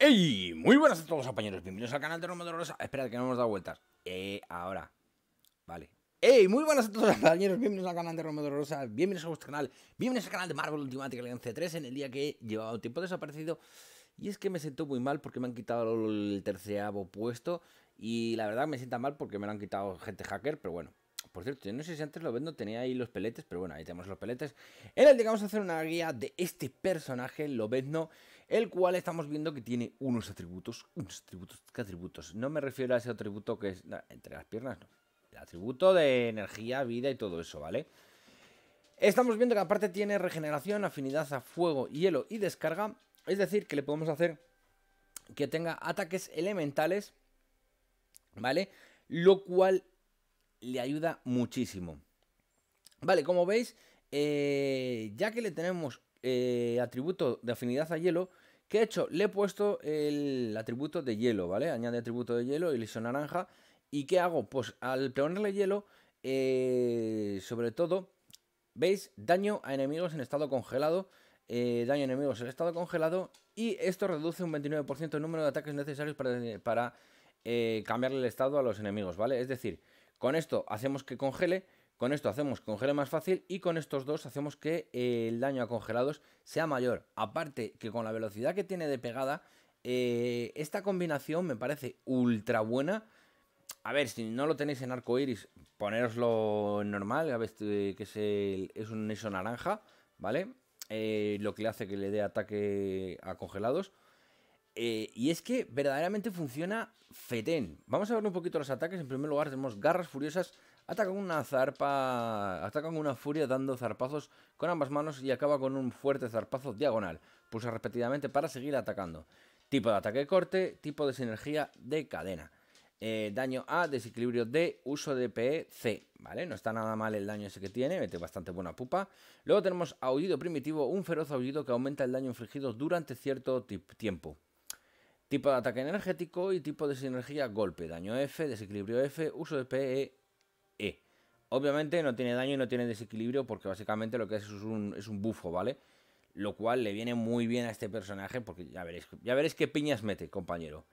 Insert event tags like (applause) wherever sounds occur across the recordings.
¡Ey! Muy buenas a todos, compañeros. Bienvenidos al canal de Romero Rosa. Esperad, que no hemos dado vueltas. Eh, ahora. Vale. ¡Ey! Muy buenas a todos, (laughs) compañeros. Bienvenidos al canal de Romero Rosa. Bienvenidos a vuestro canal. Bienvenidos al canal de Marvel Ultimate c 3 en el día que he llevado tiempo desaparecido. Y es que me siento muy mal porque me han quitado el terceavo puesto. Y la verdad me sienta mal porque me lo han quitado gente hacker, pero bueno. Por cierto, yo no sé si antes lo vendo, tenía ahí los peletes, pero bueno, ahí tenemos los peletes. En el que vamos a hacer una guía de este personaje, lo el cual estamos viendo que tiene unos atributos, unos atributos, ¿qué atributos? No me refiero a ese atributo que es entre las piernas, no. El atributo de energía, vida y todo eso, ¿vale? Estamos viendo que aparte tiene regeneración, afinidad a fuego, hielo y descarga, es decir, que le podemos hacer que tenga ataques elementales, ¿vale? Lo cual le ayuda muchísimo. Vale, como veis, eh, ya que le tenemos eh, atributo de afinidad a hielo, ¿Qué he hecho? Le he puesto el atributo de hielo, ¿vale? Añade atributo de hielo y le naranja. ¿Y qué hago? Pues al ponerle hielo, eh, sobre todo, ¿veis? Daño a enemigos en estado congelado. Eh, daño a enemigos en estado congelado. Y esto reduce un 29% el número de ataques necesarios para, para eh, cambiarle el estado a los enemigos, ¿vale? Es decir, con esto hacemos que congele con esto hacemos congelar más fácil y con estos dos hacemos que el daño a congelados sea mayor. Aparte que con la velocidad que tiene de pegada, eh, esta combinación me parece ultra buena. A ver, si no lo tenéis en arco iris, en normal, a ver, eh, que es, un eso naranja, ¿vale? Eh, lo que le hace que le dé ataque a congelados. y es que verdaderamente funciona fetén. Vamos a ver un poquito los ataques. En primer lugar tenemos garras furiosas, Ataca con una zarpa, ataca con una furia dando zarpazos con ambas manos y acaba con un fuerte zarpazo diagonal. Pulsa repetidamente para seguir atacando. Tipo de ataque corte, tipo de sinergia de cadena. Eh, daño A, desequilibrio D, uso de PE C, ¿vale? No está nada mal el daño ese que tiene, mete bastante buena pupa. Luego tenemos aullido primitivo, un feroz aullido que aumenta el daño infligido durante cierto tiempo. Tipo de ataque energético y tipo de sinergia golpe, daño F, desequilibrio F, uso de PE e. Obviamente no tiene daño y no tiene desequilibrio porque básicamente lo que es es un, es bufo, ¿vale? Lo cual le viene muy bien a este personaje porque ya veréis, ya veréis qué piñas mete, compañero.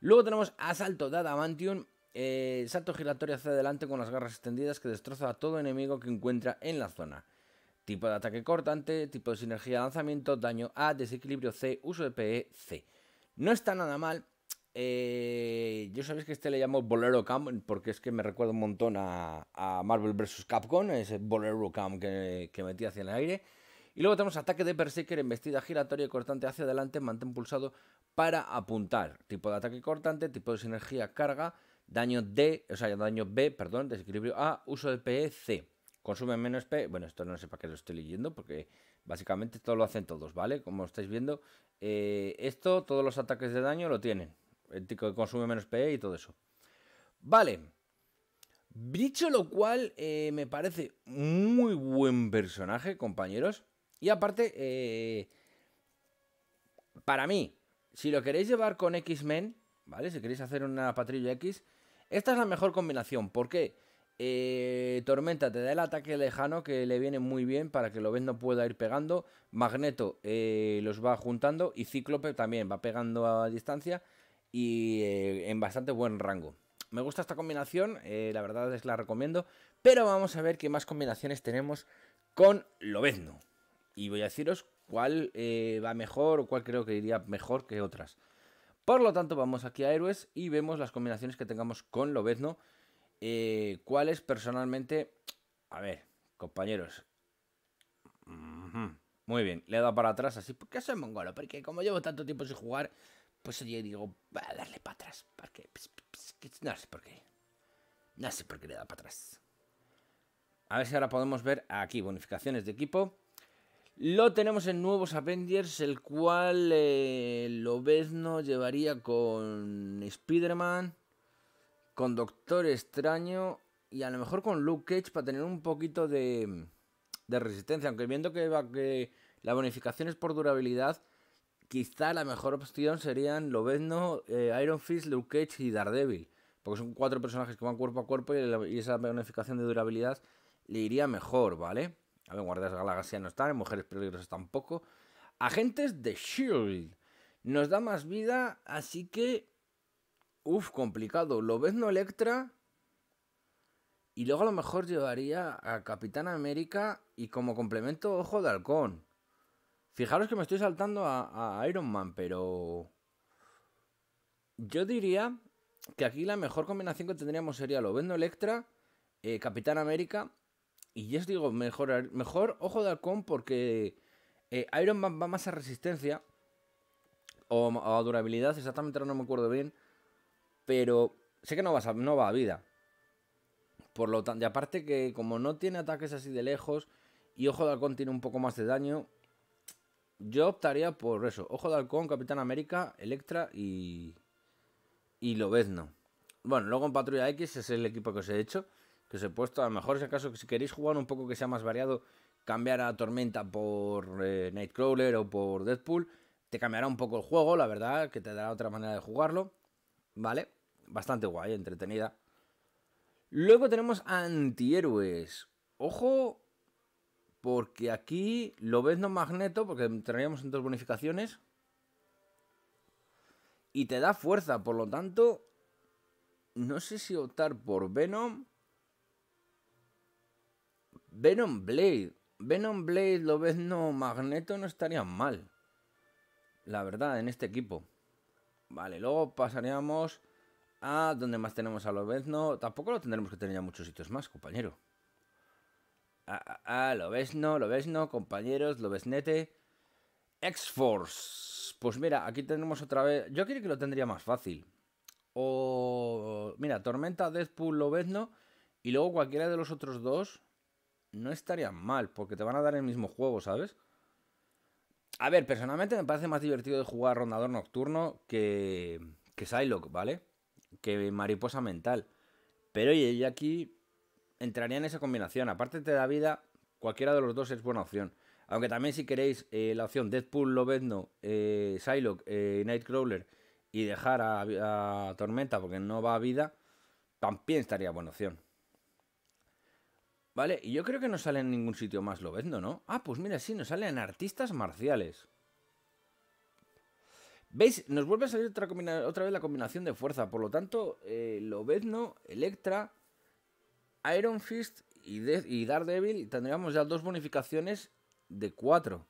Luego tenemos Asalto de Adamantium. Eh, salto giratorio hacia adelante con las garras extendidas que destroza a todo enemigo que encuentra en la zona. Tipo de ataque cortante, tipo de sinergia de lanzamiento, daño A, desequilibrio C, uso de PE, C. No está nada mal, eh, yo sabéis que este le llamo Bolero Camp porque es que me recuerda un montón a, Marvel vs. Capcom, ese Bolero cam que, que metí hacia el aire. Y luego tenemos ataque de Berserker en vestida giratoria y cortante hacia adelante, mantén pulsado para apuntar. Tipo de ataque cortante, tipo de sinergia carga, daño D, o sea, daño B, perdón, desequilibrio A, uso de PE, C. Consume menos P. Bueno, esto no sé para qué lo estoy leyendo porque básicamente todo lo hacen todos, ¿vale? Como estáis viendo, eh, esto, todos los ataques de daño lo tienen el tico que consume menos PE y todo eso. Vale. Dicho lo cual, eh, me parece muy buen personaje, compañeros. Y aparte, eh, para mí, si lo queréis llevar con X-Men, ¿vale? Si queréis hacer una patrulla X, esta es la mejor combinación. ¿Por qué? Eh, Tormenta te da el ataque lejano que le viene muy bien para que lo ven no pueda ir pegando. Magneto los va juntando y Cíclope también va pegando a distancia y eh, en bastante buen rango. Me gusta esta combinación, eh, la verdad es la recomiendo, pero vamos a ver qué más combinaciones tenemos con Lobezno. Y voy a deciros cuál eh, va mejor o cuál creo que iría mejor que otras. Por lo tanto, vamos aquí a Héroes y vemos las combinaciones que tengamos con Lobezno. cuáles personalmente... A ver, compañeros. Muy bien, le he dado para atrás así, porque soy mongolo, porque como llevo tanto tiempo sin jugar, pues yo digo, va a darle para atrás. ¿Para pues, pues, no sé por qué. No sé por qué le da para atrás. A ver si ahora podemos ver aquí, bonificaciones de equipo. Lo tenemos en nuevos Avengers, el cual ves eh, Lobezno llevaría con Spider-Man, con Doctor Extraño y a lo mejor con Luke Cage para tener un poquito de, resistencia. Aunque viendo que la bonificación es por durabilidad, Quizá la mejor opción serían Lobezno, eh, Iron Fist, Luke Cage y Daredevil. Porque son cuatro personajes que van cuerpo a cuerpo y, esa bonificación de durabilidad le iría mejor, ¿vale? A ver, Guardias de la Galaxia no están, en Mujeres Peligrosas tampoco. Agentes de Shield. Nos da más vida, así que. Uf, complicado. Lobezno Electra. Y luego a lo mejor llevaría a Capitán América y como complemento Ojo de Halcón. Fijaros que me estoy saltando a, Iron Man, pero... Yo diría que aquí la mejor combinación que tendríamos sería lo vendo Electra, eh, Capitán América, y ya os digo, mejor, mejor Ojo de Halcón porque eh, Iron Man va más a resistencia o, a durabilidad, exactamente no me acuerdo bien, pero sé que no, no va a vida. Por lo tanto, y aparte que como no tiene ataques así de lejos y Ojo de Halcón tiene un poco más de daño, yo optaría por eso. Ojo de Halcón, Capitán América, Electra y. Y Lobezno. Bueno, luego en Patrulla X ese es el equipo que os he hecho. Que os he puesto. A lo mejor, si acaso, si queréis jugar un poco que sea más variado, cambiar a Tormenta por eh, Nightcrawler o por Deadpool. Te cambiará un poco el juego, la verdad, que te dará otra manera de jugarlo. ¿Vale? Bastante guay, entretenida. Luego tenemos antihéroes. Ojo porque aquí lo ves no magneto, porque entraríamos en dos bonificaciones. Y te da fuerza, por lo tanto, no sé si optar por Venom. Venom Blade. Venom Blade, lo no magneto, no estaría mal. La verdad, en este equipo. Vale, luego pasaríamos a donde más tenemos a Lobezno. Tampoco lo tendremos que tener ya muchos sitios más, compañero. Ah, ah, ah, lo ves no, lo ves no, compañeros, lo ves nete. X-Force. Pues mira, aquí tenemos otra vez. Yo creo que lo tendría más fácil. O. Mira, Tormenta, Deadpool, Lobezno. Y luego cualquiera de los otros dos. No estarían mal, porque te van a dar el mismo juego, ¿sabes? A ver, personalmente me parece más divertido de jugar Rondador Nocturno que. que Psylocke, ¿vale? Que Mariposa Mental. Pero oye, y aquí entraría en esa combinación. Aparte te da vida, cualquiera de los dos es buena opción. Aunque también si queréis eh, la opción Deadpool, Lobezno, eh, Psylocke, eh, Nightcrawler y dejar a, Tormenta porque no va a vida, también estaría buena opción. Vale, y yo creo que no sale en ningún sitio más Lobezno, ¿no? Ah, pues mira, sí, nos sale en artistas marciales. ¿Veis? Nos vuelve a salir otra, otra vez la combinación de fuerza. Por lo tanto, eh, Lobezno, Electra, Iron Fist y, y Daredevil tendríamos ya dos bonificaciones de cuatro.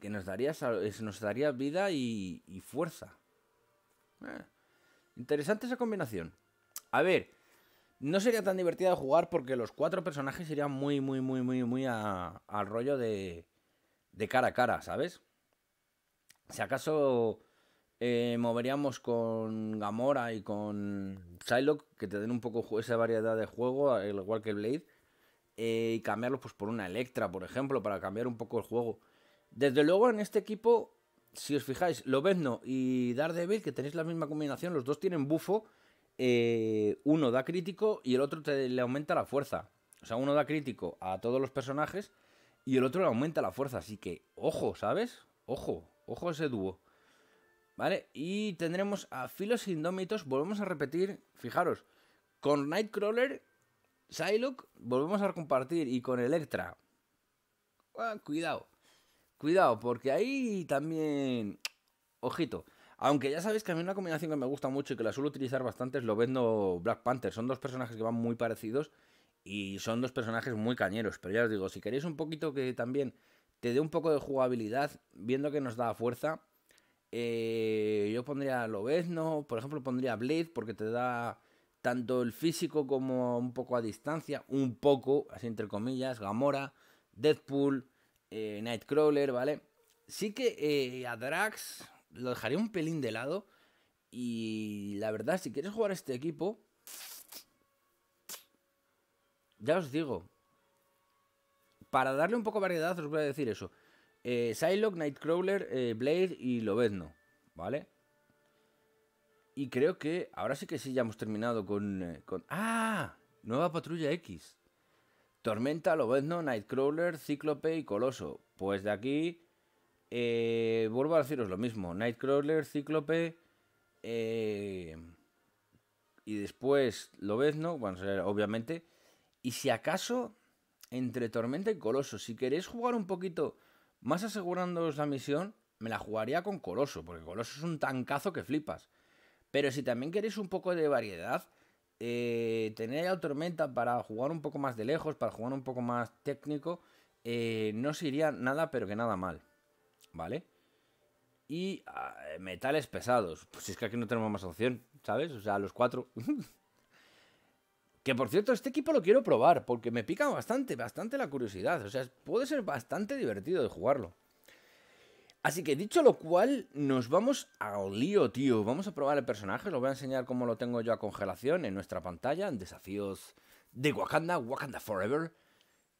Que nos daría, eh, vida y, fuerza. Eh, interesante esa combinación. A ver, no sería tan divertida de jugar porque los cuatro personajes serían muy, muy, muy, muy, muy al rollo de, de cara a cara, ¿sabes? Si acaso eh, moveríamos con Gamora y con Psylocke, que te den un poco esa variedad de juego, al igual que Blade, eh, y cambiarlo pues, por una Electra, por ejemplo, para cambiar un poco el juego. Desde luego en este equipo, si os fijáis, Lobezno y Daredevil, que tenéis la misma combinación, los dos tienen bufo, eh, uno da crítico y el otro le aumenta la fuerza. O sea, uno da crítico a todos los personajes y el otro le aumenta la fuerza, así que ojo, ¿sabes? Ojo, ojo ese dúo. ¿vale? Y tendremos a Filos Indómitos, volvemos a repetir, fijaros, con Nightcrawler, Psylocke, volvemos a compartir, y con Electra. Ah, cuidado, cuidado, porque ahí también... Ojito, aunque ya sabéis que a mí una combinación que me gusta mucho y que la suelo utilizar bastante es lo vendo Black Panther, son dos personajes que van muy parecidos y son dos personajes muy cañeros, pero ya os digo, si queréis un poquito que también te dé un poco de jugabilidad, viendo que nos da fuerza, eh, yo pondría Lobezno, por ejemplo, pondría Blade porque te da tanto el físico como un poco a distancia, un poco, así entre comillas, Gamora, Deadpool, eh, Nightcrawler, ¿vale? Sí que eh, a Drax lo dejaría un pelín de lado y la verdad, si quieres jugar este equipo, ya os digo, para darle un poco de variedad os voy a decir eso. Eh, Psylocke, Nightcrawler, eh, Blade y Lobezno, ¿vale? Y creo que ahora sí que sí ya hemos terminado con... Eh, ¡Ah! Nueva Patrulla X. Tormenta, Lobezno, Nightcrawler, Cíclope y Coloso. Pues de aquí... Eh, vuelvo a deciros lo mismo. Nightcrawler, Cíclope... y después Lobezno, bueno, obviamente. Y si acaso, entre Tormenta y Coloso, si queréis jugar un poquito más asegurándoos la misión, me la jugaría con Coloso, porque Coloso es un tancazo que flipas. Pero si también queréis un poco de variedad, eh, tener al Tormenta para jugar un poco más de lejos, para jugar un poco más técnico, eh, no sería iría nada, pero que nada mal. ¿Vale? Y ah, metales pesados. Pues si es que aquí no tenemos más opción, ¿sabes? O sea, los cuatro. (laughs) Que por cierto, este equipo lo quiero probar porque me pica bastante, bastante la curiosidad. O sea, puede ser bastante divertido de jugarlo. Así que dicho lo cual, nos vamos al lío, tío. Vamos a probar el personaje. Os voy a enseñar cómo lo tengo yo a congelación en nuestra pantalla, en desafíos de Wakanda, Wakanda Forever.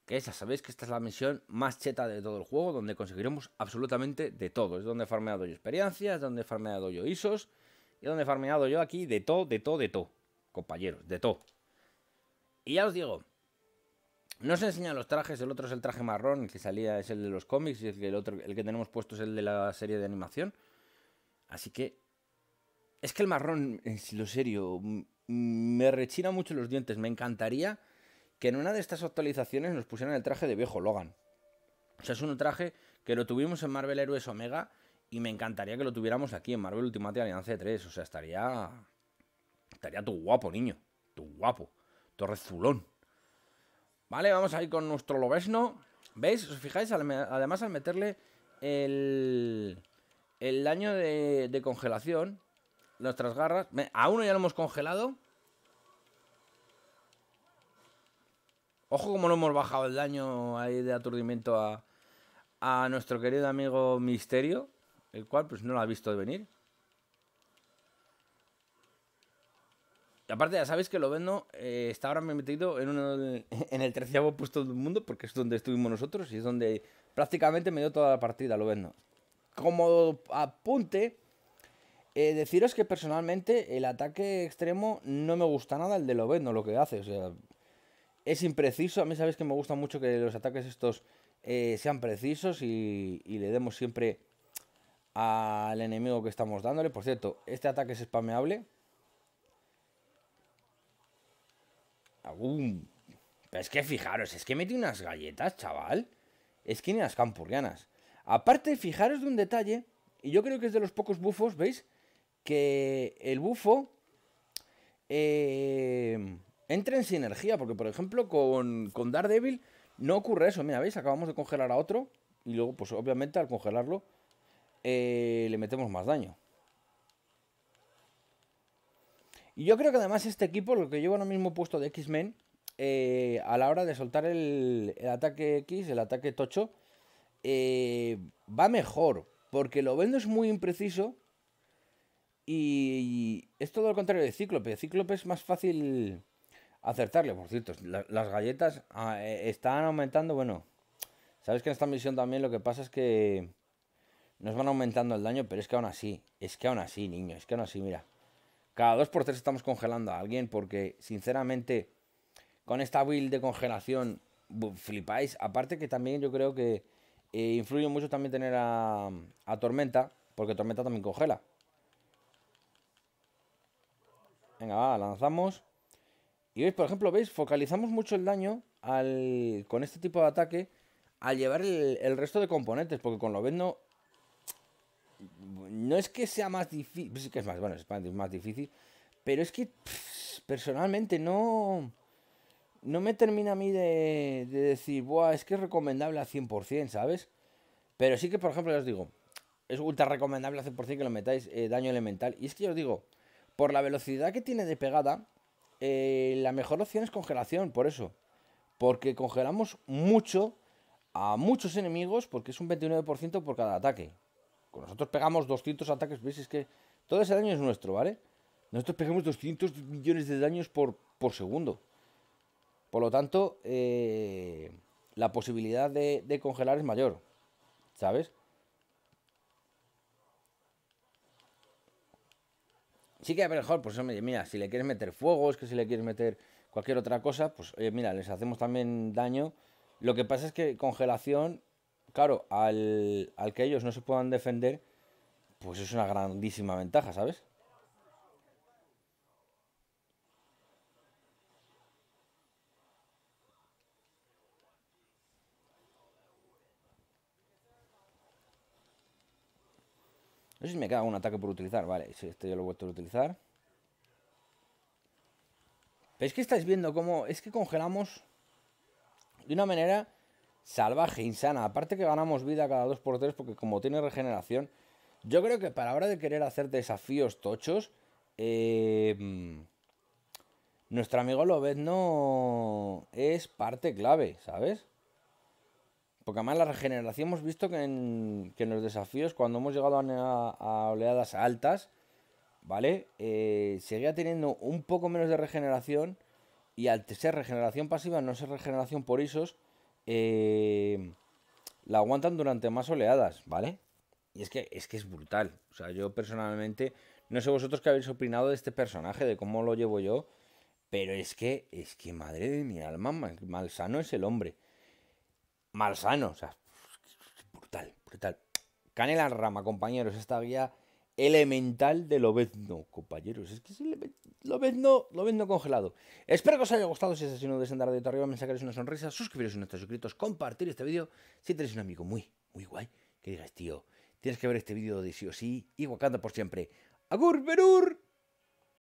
Que ya sabéis que esta es la misión más cheta de todo el juego, donde conseguiremos absolutamente de todo. Es donde farmeado yo experiencias, es donde farmeado yo ISOs, y donde farmeado yo aquí de todo, de todo, de todo. Compañeros, de todo. Y ya os digo, no se enseñan los trajes, el otro es el traje marrón, el que salía es el de los cómics y el que, otro, el que tenemos puesto es el de la serie de animación. Así que... Es que el marrón, si lo serio, mm, me rechina mucho los dientes. Me encantaría que en una de estas actualizaciones nos pusieran el traje de viejo Logan. O sea, es un traje que lo tuvimos en Marvel Héroes Omega y me encantaría que lo tuviéramos aquí en Marvel Ultimate Alliance 3. O sea, estaría... Estaría tu guapo, niño. Tu guapo. Torres Zulón. Vale, vamos a ir con nuestro Lobesno. ¿Veis? ¿Os fijáis? Además, al meterle el, daño de, congelación, nuestras garras... A uno ya lo hemos congelado. Ojo como no hemos bajado el daño ahí de aturdimiento a, a nuestro querido amigo Misterio, el cual pues no lo ha visto venir. Aparte, ya sabéis que Lovendo eh, está ahora metido en, (laughs) en el terciavo puesto del mundo, porque es donde estuvimos nosotros y es donde prácticamente me dio toda la partida vendo. Como apunte, eh, deciros que personalmente el ataque extremo no me gusta nada el de Lovendo, lo que hace. O sea, es impreciso. A mí sabéis que me gusta mucho que los ataques estos eh, sean precisos y, y le demos siempre al enemigo que estamos dándole. Por cierto, este ataque es spameable es que fijaros, es que metí unas galletas, chaval. Es que ni las campurrianas. Aparte, fijaros de un detalle, y yo creo que es de los pocos bufos, ¿veis? Que el bufo eh, entra en sinergia, porque por ejemplo con, con Daredevil no ocurre eso. Mira, ¿veis? Acabamos de congelar a otro y luego, pues obviamente al congelarlo, eh, le metemos más daño. Y yo creo que además este equipo, lo que lleva ahora mismo puesto de X-Men, eh, a la hora de soltar el, ataque X, el ataque tocho, eh, va mejor. Porque lo vendo es muy impreciso. Y, es todo lo contrario de Cíclope. Cíclope es más fácil acertarle. Por cierto, las galletas ah, eh, están aumentando. Bueno, sabes que en esta misión también lo que pasa es que nos van aumentando el daño. Pero es que aún así, es que aún así, niño, es que aún así, mira. Cada 2 por 3 estamos congelando a alguien porque, sinceramente, con esta build de congelación flipáis. Aparte que también yo creo que eh, influye mucho también tener a, Tormenta, porque Tormenta también congela. Venga, va, lanzamos. Y veis, por ejemplo, veis, focalizamos mucho el daño con este tipo de ataque al llevar el, resto de componentes, porque con lo no no es que sea más difícil, pues que es más, bueno, es más, difícil, pero es que personalmente no, no me termina a mí de, decir, es que es recomendable al 100%, ¿sabes? Pero sí que, por ejemplo, os digo, es ultra recomendable al 100% que lo metáis eh, daño elemental. Y es que yo os digo, por la velocidad que tiene de pegada, eh, la mejor opción es congelación, por eso. Porque congelamos mucho a muchos enemigos, porque es un 29% por cada ataque nosotros pegamos 200 ataques, Es que todo ese daño es nuestro, ¿vale? Nosotros pegamos 200 millones de daños por, segundo. Por lo tanto, eh, la posibilidad de, congelar es mayor, ¿sabes? Sí que a mejor, pues mira, si le quieres meter fuego, es que si le quieres meter cualquier otra cosa, pues mira, les hacemos también daño. Lo que pasa es que congelación Claro, al, que ellos no se puedan defender, pues es una grandísima ventaja, ¿sabes? No sé si me queda un ataque por utilizar. Vale, este ya lo he vuelto a utilizar. Pero es que estáis viendo cómo es que congelamos de una manera salvaje, insana. Aparte que ganamos vida cada 2x3 porque como tiene regeneración, yo creo que para ahora hora de querer hacer desafíos tochos, eh, nuestro amigo no es parte clave, ¿sabes? Porque además la regeneración hemos visto que en, los desafíos, cuando hemos llegado a, oleadas altas, ¿vale? Eh, seguía teniendo un poco menos de regeneración y al ser regeneración pasiva, no ser regeneración por ISOs, eh, la aguantan durante más oleadas, ¿vale? Y es que, es que es brutal. O sea, yo personalmente, no sé vosotros qué habéis opinado de este personaje, de cómo lo llevo yo, pero es que, es que madre de mi alma, mal, sano es el hombre. Malsano, o sea, brutal, brutal. Canela rama, compañeros, esta guía elemental de Lobezno, compañeros. Es que es lo Lobezno congelado. Espero que os haya gustado. Si es así, no de arriba, me sacaréis una sonrisa, suscribiros si no estáis suscritos, compartir este vídeo. Si tenéis un amigo muy, muy guay, que digas, tío, tienes que ver este vídeo de sí o sí y Wakanda por siempre. ¡Agur, Berur!